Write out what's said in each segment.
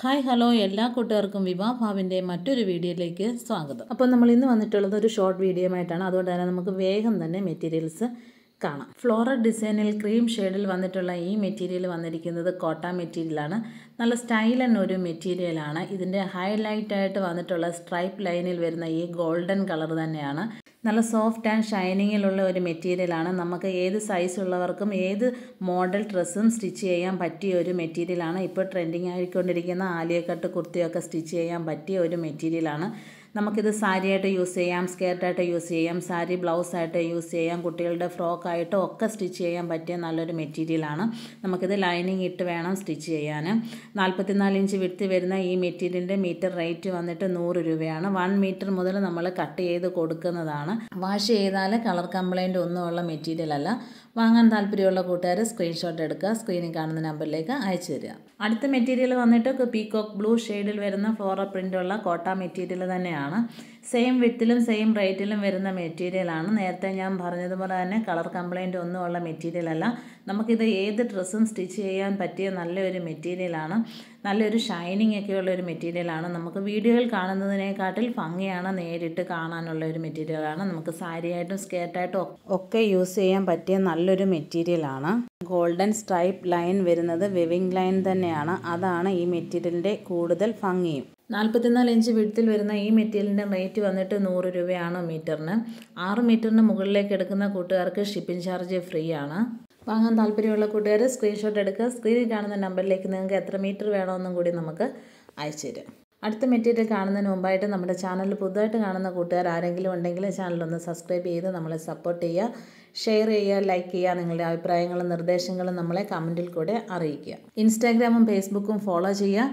hi hello എല്ലാ കൂട്ടുകാർക്കും വിവാഭാവിൻ്റെ മറ്റൊരു വീഡിയോയിലേക്ക് സ്വാഗതം അപ്പോൾ നമ്മൾ ഇന്ന് വന്നിട്ടുള്ളത് ഒരു ഷോർട്ട് വീഡിയോ ആയിട്ടാണ് അതുകൊണ്ട് തന്നെ നമുക്ക് വേഗം തന്നെ മെറ്റീരിയൽസ് കാണാം ഫ്ലോറൽ ഡിസൈനിൽ ക്രീം ഷെയ്ഡിൽ വന്നിട്ടുള്ള ഈ മെറ്റീരിയൽ വന്നിരിക്കുന്നത് കോട്ട മെറ്റീരിയലാണ് നല്ല സ്റ്റൈൽ തന്നെ ഒരു മെറ്റീരിയലാണ് ഇതിൻ്റെ ഹൈലൈറ്റായിട്ട് വന്നിട്ടുള്ള സ്ട്രൈപ്പ് ലൈനിൽ വരുന്ന ഈ ഗോൾഡൻ കളർ തന്നെയാണ് നല്ല സോഫ്റ്റ് ആൻഡ് ഷൈനിങ്ങിലുള്ള ഒരു മെറ്റീരിയലാണ് നമുക്ക് ഏത് സൈസുള്ളവർക്കും ഏത് മോഡൽ ഡ്രസ്സും സ്റ്റിച്ച് ചെയ്യാൻ പറ്റിയ ഒരു മെറ്റീരിയലാണ് ഇപ്പോൾ ട്രെൻഡിങ് ആയിക്കൊണ്ടിരിക്കുന്ന ആലിയക്കട്ട് കുർത്തിയൊക്കെ സ്റ്റിച്ച് ചെയ്യാൻ പറ്റിയ ഒരു മെറ്റീരിയലാണ് നമുക്കിത് സാരിയായിട്ട് യൂസ് ചെയ്യാം സ്കേർട്ടായിട്ട് യൂസ് ചെയ്യാം സാരി ബ്ലൗസായിട്ട് യൂസ് ചെയ്യാം കുട്ടികളുടെ ഫ്രോക്കായിട്ടും ഒക്കെ സ്റ്റിച്ച് ചെയ്യാൻ പറ്റിയ നല്ലൊരു മെറ്റീരിയലാണ് നമുക്കിത് ലൈനിങ് ഇട്ട് വേണം സ്റ്റിച്ച് ചെയ്യാൻ നാൽപ്പത്തിനാല് ഇഞ്ച് വിടുത്ത് വരുന്ന ഈ മെറ്റീരിയലിൻ്റെ മീറ്റർ റേറ്റ് വന്നിട്ട് നൂറ് രൂപയാണ് വൺ മീറ്റർ മുതൽ നമ്മൾ കട്ട് ചെയ്ത് കൊടുക്കുന്നതാണ് വാഷ് ചെയ്താൽ കളർ കംപ്ലൈൻറ്റ് ഒന്നുമുള്ള മെറ്റീരിയൽ അല്ല വാങ്ങാൻ താല്പര്യമുള്ള കൂട്ടുകാർ സ്ക്രീൻഷോട്ട് എടുക്കുക സ്ക്രീനിൽ കാണുന്ന നമ്പറിലേക്ക് അയച്ചു തരിക അടുത്ത മെറ്റീരിയൽ വന്നിട്ട് പീകോക്ക് ബ്ലൂ ഷെയ്ഡിൽ വരുന്ന ഫ്ലോറൽ പ്രിൻ്റുള്ള കോട്ട മെറ്റീരിയൽ തന്നെയാണ് ആണ് സെയിം വിത്തിലും സെയിം റേറ്റിലും വരുന്ന മെറ്റീരിയലാണ് നേരത്തെ ഞാൻ പറഞ്ഞതുപോലെ തന്നെ കളർ കംപ്ലയിൻ്റ് ഒന്നും ഉള്ള മെറ്റീരിയലല്ല നമുക്കിത് ഏത് ഡ്രസ്സും സ്റ്റിച്ച് ചെയ്യാൻ പറ്റിയ നല്ലൊരു മെറ്റീരിയലാണ് നല്ലൊരു ഷൈനിങ് ഒക്കെയുള്ള ഒരു മെറ്റീരിയലാണ് നമുക്ക് വീഡിയോയിൽ കാണുന്നതിനെക്കാട്ടിൽ ഭംഗിയാണ് നേരിട്ട് കാണാനുള്ള ഒരു മെറ്റീരിയലാണ് നമുക്ക് സാരിയായിട്ടും സ്കേർട്ടായിട്ടും ഒക്കെ യൂസ് ചെയ്യാൻ പറ്റിയ നല്ലൊരു മെറ്റീരിയലാണ് ഗോൾഡൻ സ്ട്രൈപ്പ് ലൈൻ വരുന്നത് വെവിങ് ലൈൻ തന്നെയാണ് അതാണ് ഈ മെറ്റീരിയലിൻ്റെ കൂടുതൽ ഭംഗിയും നാൽപ്പത്തിനാല് ഇഞ്ച് വിഡ്ത്തിൽ വരുന്ന ഈ മെറ്റീരിയലിൻ്റെ റേറ്റ് വന്നിട്ട് നൂറ് രൂപയാണ് മീറ്ററിന് ആറ് മീറ്ററിന് മുകളിലേക്ക് എടുക്കുന്ന കൂട്ടുകാർക്ക് ഷിപ്പിംഗ് ചാർജ് ഫ്രീ ആണ് വാങ്ങാൻ താല്പര്യമുള്ള കൂട്ടുകാർ സ്ക്രീൻഷോട്ട് എടുക്കുക സ്ക്രീനിൽ കാണുന്ന നമ്പറിലേക്ക് നിങ്ങൾക്ക് എത്ര മീറ്റർ വേണമെന്നും കൂടി നമുക്ക് അയച്ചു അടുത്ത മെറ്റീരിയൽ കാണുന്നതിന് മുമ്പായിട്ട് നമ്മുടെ ചാനൽ പുതുതായിട്ട് കാണുന്ന കൂട്ടുകാർ ആരെങ്കിലും ഉണ്ടെങ്കിൽ ചാനലൊന്ന് സബ്സ്ക്രൈബ് ചെയ്ത് നമ്മളെ സപ്പോർട്ട് ചെയ്യുക ഷെയർ ചെയ്യുക ലൈക്ക് ചെയ്യുക നിങ്ങളുടെ അഭിപ്രായങ്ങളും നിർദ്ദേശങ്ങളും നമ്മളെ കമൻറ്റിൽ കൂടെ അറിയിക്കുക ഇൻസ്റ്റാഗ്രാമും ഫേസ്ബുക്കും ഫോളോ ചെയ്യുക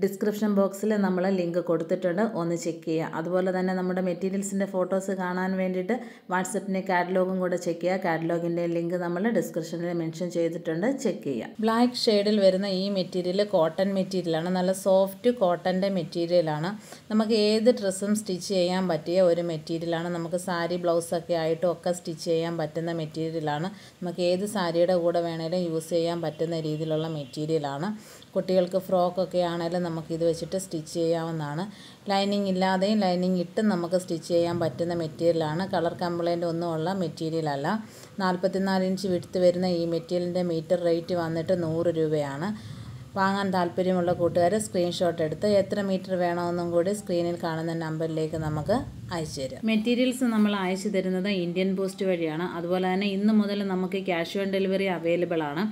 ഡിസ്ക്രിപ്ഷൻ ബോക്സിൽ നമ്മൾ ലിങ്ക് കൊടുത്തിട്ടുണ്ട് ഒന്ന് ചെക്ക് ചെയ്യുക അതുപോലെ തന്നെ നമ്മുടെ മെറ്റീരിയൽസിൻ്റെ ഫോട്ടോസ് കാണാൻ വേണ്ടിയിട്ട് വാട്സപ്പിൻ്റെ കാറ്റലോഗും കൂടെ ചെക്ക് ചെയ്യുക കാറ്റലോഗിൻ്റെ ലിങ്ക് നമ്മൾ ഡിസ്ക്രിപ്ഷനിൽ മെൻഷൻ ചെയ്തിട്ടുണ്ട് ചെക്ക് ചെയ്യുക ബ്ലാക്ക് ഷെയ്ഡിൽ വരുന്ന ഈ മെറ്റീരിയൽ കോട്ടൺ മെറ്റീരിയലാണ് നല്ല സോഫ്റ്റ് കോട്ടൻ്റെ മെറ്റീരിയലാണ് നമുക്ക് ഏത് ഡ്രസ്സും സ്റ്റിച്ച് ചെയ്യാൻ പറ്റിയ ഒരു മെറ്റീരിയലാണ് നമുക്ക് സാരി ബ്ലൗസൊക്കെ ആയിട്ടും ഒക്കെ സ്റ്റിച്ച് ചെയ്യാൻ പറ്റുന്ന മെറ്റീരിയലാണ് നമുക്ക് ഏത് സാരിയുടെ കൂടെ വേണേലും യൂസ് ചെയ്യാൻ പറ്റുന്ന രീതിയിലുള്ള മെറ്റീരിയലാണ് കുട്ടികൾക്ക് ഫ്രോക്കൊക്കെ ആണെങ്കിലും നമുക്ക് ഇത് വെച്ചിട്ട് സ്റ്റിച്ച് ചെയ്യാവുന്നതാണ് ലൈനിങ് ഇല്ലാതെയും ലൈനിങ് ഇട്ടും നമുക്ക് സ്റ്റിച്ച് ചെയ്യാൻ പറ്റുന്ന മെറ്റീരിയലാണ് കളർ കംപ്ലൈൻ്റ് ഒന്നുമുള്ള മെറ്റീരിയലല്ല നാൽപ്പത്തിനാല് ഇഞ്ച് വിടുത്ത് വരുന്ന ഈ മെറ്റീരിയലിൻ്റെ മീറ്റർ റേറ്റ് വന്നിട്ട് നൂറ് രൂപയാണ് വാങ്ങാൻ താല്പര്യമുള്ള കൂട്ടുകാർ സ്ക്രീൻഷോട്ട് എടുത്ത് എത്ര മീറ്റർ വേണമെന്നും കൂടി സ്ക്രീനിൽ കാണുന്ന നമ്പറിലേക്ക് നമുക്ക് അയച്ചു തരാം മെറ്റീരിയൽസ് നമ്മൾ അയച്ചു തരുന്നത് ഇന്ത്യൻ പോസ്റ്റ് വഴിയാണ് അതുപോലെ തന്നെ ഇന്ന് മുതൽ നമുക്ക് ക്യാഷ് ഓൺ ഡെലിവറി അവൈലബിൾ ആണ്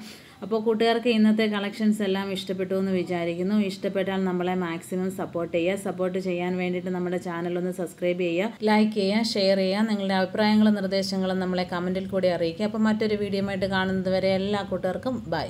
അപ്പോൾ കൂട്ടുകാർക്ക് ഇന്നത്തെ കളക്ഷൻസ് എല്ലാം ഇഷ്ടപ്പെട്ടു എന്ന് വിചാരിക്കുന്നു ഇഷ്ടപ്പെട്ടാൽ നമ്മളെ മാക്സിമം സപ്പോർട്ട് ചെയ്യുക സപ്പോർട്ട് ചെയ്യാൻ വേണ്ടിയിട്ട് നമ്മുടെ ചാനൽ ഒന്ന് സബ്സ്ക്രൈബ് ചെയ്യുക ലൈക്ക് ചെയ്യുക ഷെയർ ചെയ്യുക നിങ്ങളുടെ അഭിപ്രായങ്ങളും നിർദ്ദേശങ്ങളും നമ്മളെ കമൻറ്റിൽ കൂടി അറിയിക്കുക അപ്പോൾ മറ്റൊരു വീഡിയോ ആയിട്ട് കാണുന്നത് വരെ എല്ലാ കൂട്ടുകാർക്കും ബൈ